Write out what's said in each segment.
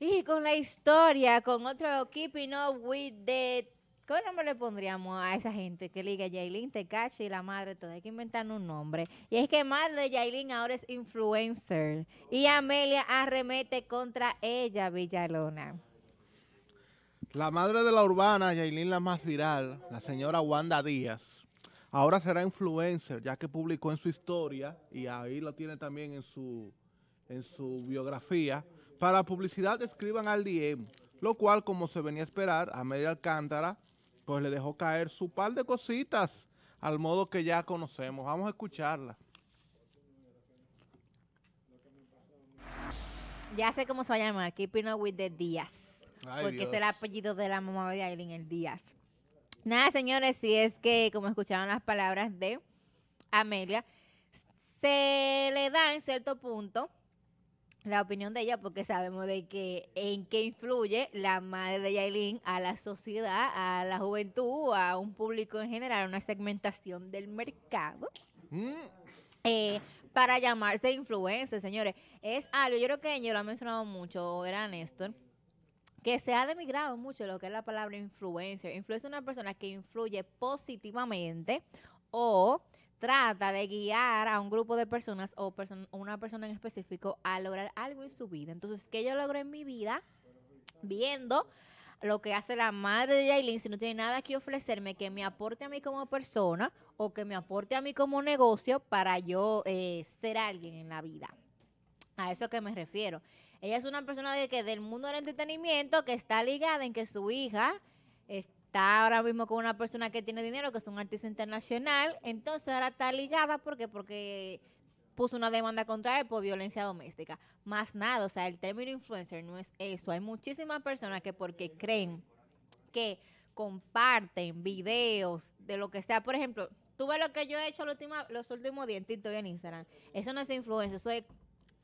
Y con la historia, con otro Keeping Up with the... ¿Qué nombre le pondríamos a esa gente que liga Yailin, Tecachi y la madre todo? Hay que inventar un nombre. Y es que madre de Yailin ahora es influencer. Y Amelia arremete contra ella, Villalona. La madre de la urbana, Yailin la más viral, la señora Wanda Díaz, ahora será influencer, ya que publicó en su historia, y ahí lo tiene también en su, en su biografía, para publicidad escriban al DM, lo cual, como se venía a esperar, Amelia media alcántara, pues le dejó caer su par de cositas al modo que ya conocemos. Vamos a escucharla. Ya sé cómo se va a llamar, Keeping Up With The Díaz. porque este es el apellido de la mamá de Aileen, el Díaz. Nada, señores, si es que, como escucharon las palabras de Amelia, se le da en cierto punto la opinión de ella porque sabemos de que en qué influye la madre de Yailin a la sociedad, a la juventud, a un público en general, una segmentación del mercado. Mm. Eh, para llamarse influencer, señores. Es algo, yo creo que yo lo ha mencionado mucho, era Néstor, que se ha demigrado mucho lo que es la palabra influencer. Influencer una persona que influye positivamente o trata de guiar a un grupo de personas o una persona en específico a lograr algo en su vida. Entonces, ¿qué yo logro en mi vida? Viendo lo que hace la madre de Aileen, si no tiene nada que ofrecerme que me aporte a mí como persona o que me aporte a mí como negocio para yo eh, ser alguien en la vida. A eso que me refiero. Ella es una persona que del mundo del entretenimiento que está ligada en que su hija está ahora mismo con una persona que tiene dinero, que es un artista internacional, entonces ahora está ligada porque porque puso una demanda contra él por violencia doméstica. Más nada, o sea, el término influencer no es eso. Hay muchísimas personas que porque creen que comparten videos de lo que sea, por ejemplo, tú ves lo que yo he hecho los últimos, los últimos días en en Instagram. Eso no es influencer, eso es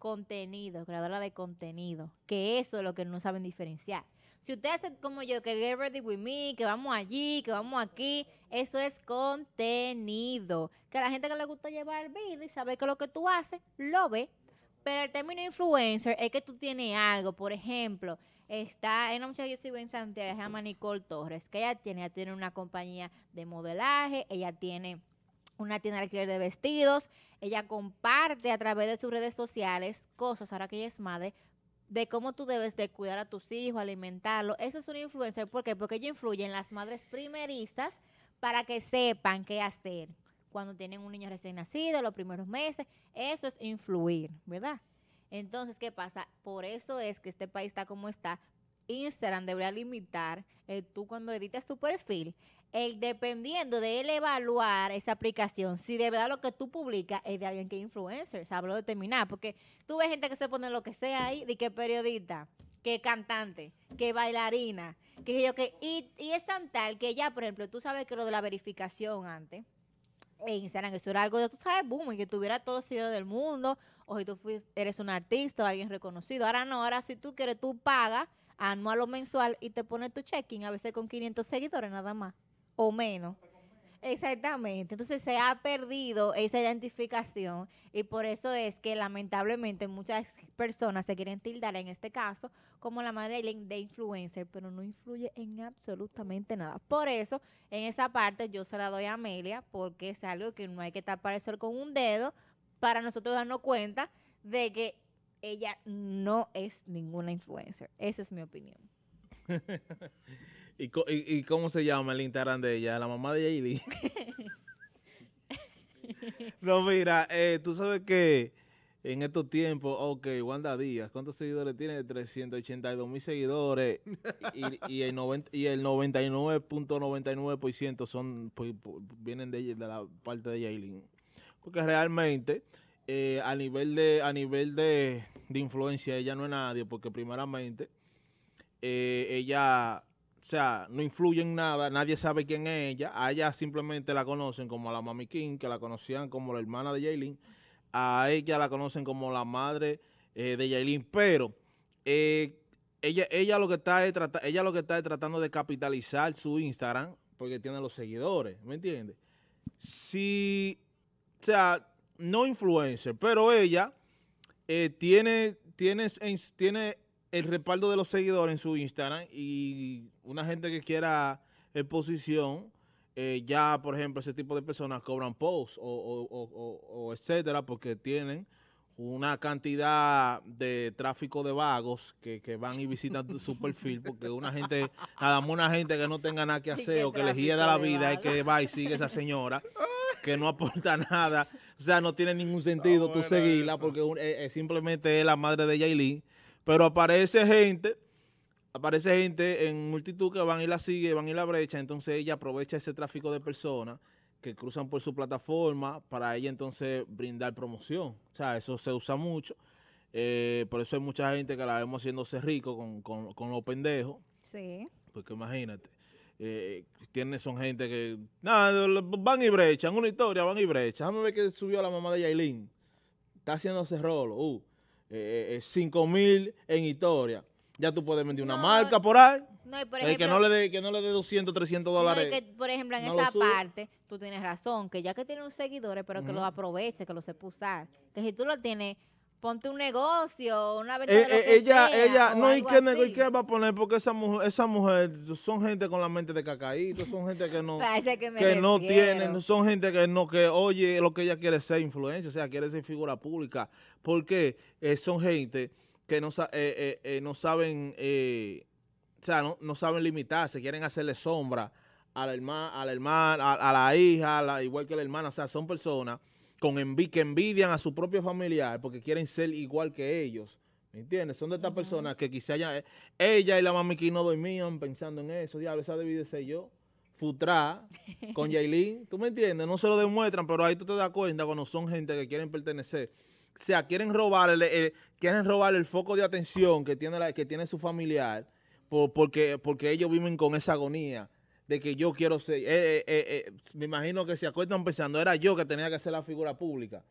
contenido, creadora de contenido, que eso es lo que no saben diferenciar. Si usted hace como yo, que get ready with me, que vamos allí, que vamos aquí, eso es contenido. Que a la gente que le gusta llevar vida y saber que lo que tú haces, lo ve. Pero el término influencer es que tú tienes algo. Por ejemplo, está en una muchacha que yo sigo en Santiago, se llama Nicole Torres, que ella tiene, tiene una compañía de modelaje, ella tiene una tienda de de vestidos. Ella comparte a través de sus redes sociales cosas, ahora que ella es madre, de cómo tú debes de cuidar a tus hijos, alimentarlos. Eso es una influencer, ¿por qué? Porque ellos influye en las madres primeristas para que sepan qué hacer cuando tienen un niño recién nacido, los primeros meses. Eso es influir, ¿verdad? Entonces, ¿qué pasa? Por eso es que este país está como está. Instagram debería limitar, eh, tú cuando editas tu perfil, el dependiendo de él evaluar esa aplicación, si de verdad lo que tú publicas es de alguien que es influencer, de terminar porque tú ves gente que se pone lo que sea ahí, de que periodista, que cantante, que bailarina, que yo que, y, es tan tal que ya, por ejemplo, tú sabes que lo de la verificación antes, en Instagram, eso era algo de, tú sabes, boom, y que tuviera todos los seguidores del mundo, o si tú eres un artista o alguien reconocido, ahora no, ahora si tú quieres, tú pagas anual o mensual y te pones tu check-in, a veces con 500 seguidores nada más o menos. Exactamente, entonces se ha perdido esa identificación y por eso es que lamentablemente muchas personas se quieren tildar en este caso como la madre de influencer, pero no influye en absolutamente nada. Por eso, en esa parte yo se la doy a Amelia porque es algo que no hay que tapar el sol con un dedo para nosotros darnos cuenta de que ella no es ninguna influencer. Esa es mi opinión. ¿Y, cómo se llama el Instagram de ella? La mamá de Yailin. no, mira, eh, tú sabes que en estos tiempos, ok, Wanda Díaz, ¿cuántos seguidores tiene? 382 mil seguidores y, y el 99.99% son pues, vienen de, la parte de Yailin. Porque realmente, eh, a nivel, de, a nivel de, de, influencia, ella no es nadie, porque primeramente, eh, ella o sea, no influyen en nada, nadie sabe quién es ella, a ella simplemente la conocen como la Mami King, que la conocían como la hermana de Jaylin, a ella la conocen como la madre eh, de Jaylin, pero eh, ella, ella lo que está es ella lo que está tratando de capitalizar su Instagram, porque tiene los seguidores, ¿me entiendes? Si, o sea, no influencer, pero ella eh, tiene, tiene, tiene el respaldo de los seguidores en su Instagram y una gente que quiera exposición, eh, ya por ejemplo ese tipo de personas cobran posts o, etcétera porque tienen una cantidad de tráfico de vagos que, van y visitan su perfil porque una gente, nada más una gente que no tenga nada que hacer o que le gira la vida y que va y sigue esa señora que no aporta nada, o sea, no tiene ningún sentido tú seguirla porque eh, eh, simplemente es la madre de Yailin pero aparece gente, aparece gente en multitud que van y la sigue, van y la brecha, entonces ella aprovecha ese tráfico de personas que cruzan por su plataforma para ella entonces brindar promoción. O sea, eso se usa mucho. Eh, por eso hay mucha gente que la vemos haciéndose rico con, con, con los pendejos. Sí. Porque imagínate. Eh, tiene, son gente que, nada, van y brechan, una historia, van y brechan. Déjame ver que subió la mamá de Yailin. Está haciéndose rolo. Uh, 5 eh, eh, eh, mil en historia. Ya tú puedes vender una marca por ahí. No, por que no le dé que no le dé 200, 300 dólares. por ejemplo, en esa parte, tú tienes razón, que ya que tiene un seguidores, pero que lo aproveche, que lo sepa usar. Que si tú lo tienes ponte un negocio, una venta eh, de lo eh, que ella, ella, no, ¿y qué va a poner? Porque esa mujer, esa mujer son gente con la mente de cacaíto, son gente que no, que, no tienen, son gente que no, que oye lo que ella quiere ser influencia, o sea, quiere ser figura pública, porque eh, son gente que no, eh, no saben, o sea, no, no saben limitarse, quieren hacerle sombra a la hermana, a la a, la hija, la, igual que la hermana, o sea, son personas que envidian a su propio familiar porque quieren ser igual que ellos. ¿Me entiendes? Son de estas personas que quizá eh, ella y la mami que no dormían pensando en eso. Diablo, esa debí de ser yo. Futra con Yailin. ¿Tú me entiendes? No se lo demuestran, pero ahí tú te das cuenta cuando son gente que quieren pertenecer. O sea, quieren robar el, quieren robar el foco de atención que tiene, la, que tiene su familiar porque, porque ellos viven con esa agonía de que yo quiero ser, eh, eh, eh, me imagino que se acuerdan pensando, era yo que tenía que ser la figura pública,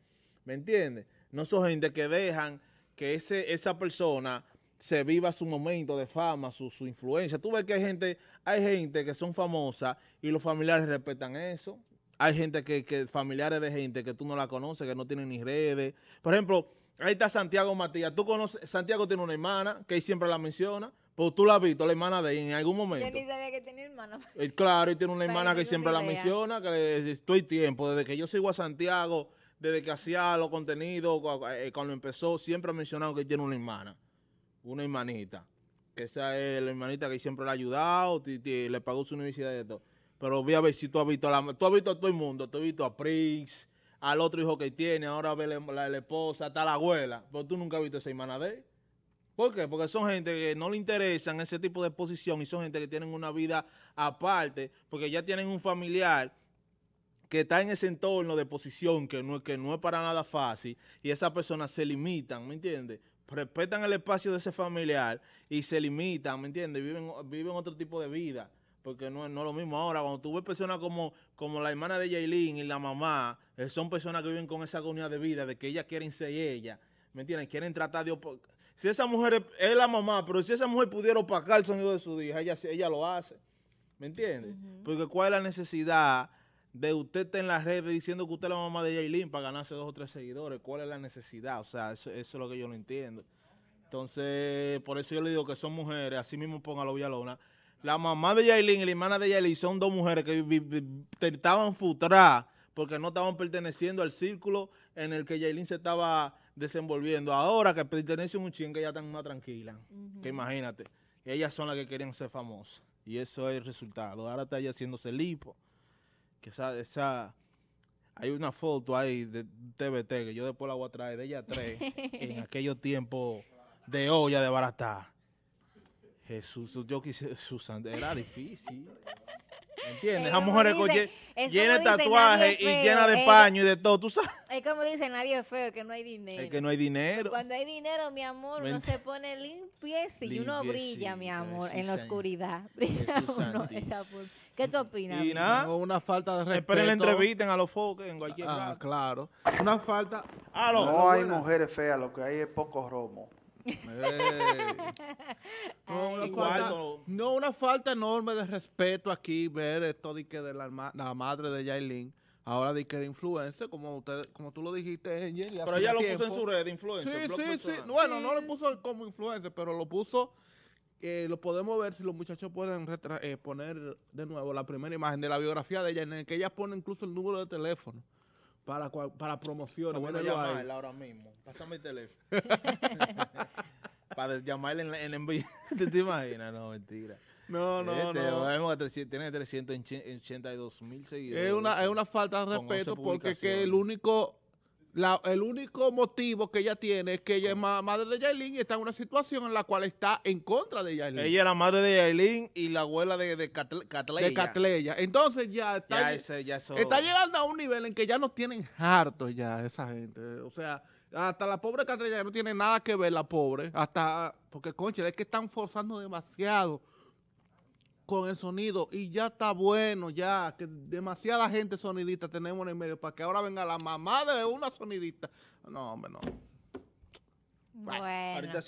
¿me entiendes? No son gente que dejan que ese, esa persona se viva su momento de fama, su, influencia. Tú ves que hay gente, hay gente que son famosas y los familiares respetan eso. Hay gente que, que, familiares de gente que tú no la conoces, que no tienen ni redes. Por ejemplo, ahí está Santiago Matías. Tú conoces, Santiago tiene una hermana que siempre la menciona, pues tú la has visto, la hermana de ahí, en algún momento. Yo ni sabía que tenía hermana. Eh, claro, y tiene una hermana que, siempre la menciona, que le, estoy tiempo, desde que yo sigo a Santiago, desde que hacía los contenidos, eh, cuando empezó, siempre ha mencionado que tiene una hermana, una hermanita. Que esa es la hermanita que siempre la ha ayudado, le pagó su universidad y todo. Pero voy a ver si tú has visto a, la, tú has visto todo el mundo, tú has visto a Prince, al otro hijo que tiene, ahora la, esposa, hasta la abuela. Pero tú nunca has visto a esa hermana de él. ¿Por qué? Porque son gente que no le interesan ese tipo de posición y son gente que tienen una vida aparte, porque ya tienen un familiar que está en ese entorno de posición que no, que no es para nada fácil y esas personas se limitan, ¿me entiendes? Respetan el espacio de ese familiar y se limitan, ¿me entiendes? Viven, viven otro tipo de vida porque no, no es lo mismo. Ahora, cuando tú ves personas como, como la hermana de Jailin y la mamá, eh, son personas que viven con esa agonía de vida, de que ellas quieren ser ella, ¿me entiendes? Quieren tratar de si esa mujer es, la mamá, pero si esa mujer pudiera opacar el sonido de su hija, ella, ella lo hace. ¿Me entiendes? Porque cuál es la necesidad de usted estar en las redes diciendo que usted es la mamá de Jailin para ganarse dos o tres seguidores. ¿Cuál es la necesidad? O sea, eso, es lo que yo no entiendo. Entonces, por eso yo le digo que son mujeres, así mismo póngalo Villalona. La mamá de Jailin y la hermana de Yailin son dos mujeres que intentaban futrar porque no estaban perteneciendo al círculo en el que Yailin se estaba desenvolviendo. Ahora que pertenece a un chingue, ya están más tranquila. Que imagínate, ellas son las que querían ser famosas. Y eso es el resultado. Ahora está ella haciéndose lipo. Que esa, esa, hay una foto ahí de TBT que yo después la voy a traer de ella tres en aquellos tiempos de olla de barata. Jesús, yo quise, Susan, era difícil. ¿Entiendes? Las mujeres llena de tatuajes y llena de eh, paño y de todo, ¿tú sabes? Es como dicen, nadie es feo, que no hay dinero. Es que no hay dinero. Cuando hay dinero, mi amor, uno se pone limpieza y uno brilla, mi amor, en la oscuridad. Brilla ¿Qué tú opinas? una falta de respeto. Esperen la a los focos. en cualquier Ah, claro. Una falta... no hay mujeres feas, lo que hay es poco romo. no, una falta, enorme de respeto aquí ver esto de que de la, madre de Yailin. Ahora de que de influencer, como usted, como tú lo dijiste, Pero ella lo puso en su red, influencer. Sí, sí, sí. Bueno, no lo puso como influencer, pero lo puso eh, lo podemos ver si los muchachos pueden eh, poner de nuevo la primera imagen de la biografía de ella, en que ella pone incluso el número de teléfono para, para promociones. Bueno, llamarla ahora mismo. Pásame mi teléfono. para llamarle en, en envío. ¿Te, imaginas? No, mentira. No, no, este, no. tiene 382 mil seguidores. Es una, es una falta de respeto porque que el único el único motivo que ella tiene es que ella es madre de Yailin y está en una situación en la cual está en contra de Yailin. Ella era madre de Yailin y la abuela de, de De Entonces ya, está, está llegando a un nivel en que ya no tienen hartos ya esa gente. O sea, hasta la pobre Catleya no tiene nada que ver la pobre. Hasta, porque concha, es que están forzando demasiado con el sonido y ya está bueno, ya, que demasiada gente sonidita tenemos en el medio para que ahora venga la mamá de una sonidita. No, hombre, no. Bueno. Ahorita,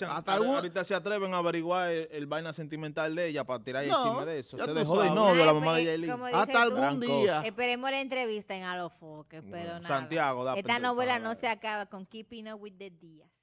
se, atreven a averiguar el, vaina sentimental de ella para tirar el chisme de eso. Se dejó de la mamá de pues, Yailin. Hasta algún día. Esperemos la entrevista en Alofoque, pero nada. Santiago, Esta novela no se acaba con Keeping Up With The Días.